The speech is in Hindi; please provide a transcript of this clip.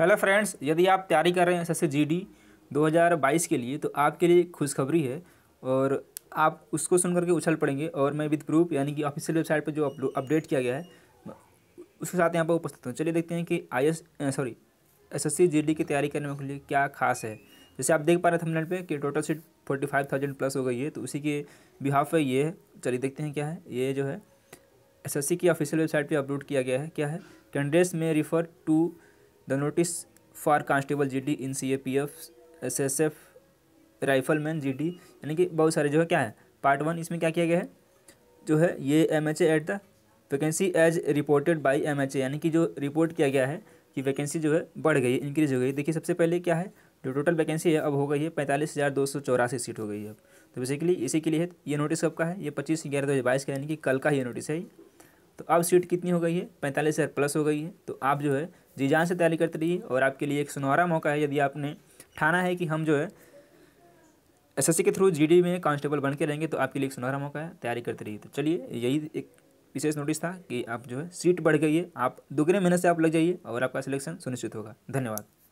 हेलो फ्रेंड्स यदि आप तैयारी कर रहे हैं एस एस 2022 के लिए तो आपके लिए खुशखबरी है और आप उसको सुन करके उछल पड़ेंगे और मैं विद प्रूफ यानी कि ऑफिशियल वेबसाइट पर जो अपडेट किया गया है उसके साथ यहाँ पर उपस्थित हूँ चलिए देखते हैं कि आई सॉरी एस एस की तैयारी करने के लिए क्या खास है जैसे आप देख पा रहे थमलैंड पे कि total seat forty five thousand plus हो गई है तो उसी के बिहाफ पर ये है चलिए देखते हैं क्या है ये जो है एसएससी की ऑफिशियल वेबसाइट पे अपलोड किया गया है क्या है कैंडिडेट्स में refer to the notice for constable G D in C A P F S S F rifleman G D यानी कि बहुत सारे जो है क्या है पार्ट वन इसमें क्या किया गया है जो है ये M H at the vacancy as reported by M H A यानी कि जो रिपोर्ट किया गया है कि वैकेंसी जो है बढ़ गई इंक्रीज़ हो गई देखिए सबसे पहले क्या है जो टोटल वैकेंसी है अब हो गई है पैंतालीस हज़ार दो सौ चौरासी सीट हो गई है अब तो बेसिकली इसी के लिए ये नोटिस कब का है ये पच्चीस ग्यारह दो हज़ार बाईस का यानी कि कल का ये नोटिस है तो अब सीट कितनी हो गई है पैंतालीस हज़ार प्लस हो गई है तो आप जो है जी जान से तैयारी करते रहिए और आपके लिए एक सुनहरा मौका है यदि आपने ठाना है कि हम जो है एसएससी के थ्रू जीडी में कांस्टेबल बन के रहेंगे तो आपके लिए एक सुनहरा मौका है तैयारी करते रहिए तो चलिए यही एक विशेष नोटिस था कि आप जो है सीट बढ़ गई है आप दोगुने मेहनत से आप लग जाइए और आपका सिलेक्शन सुनिश्चित होगा धन्यवाद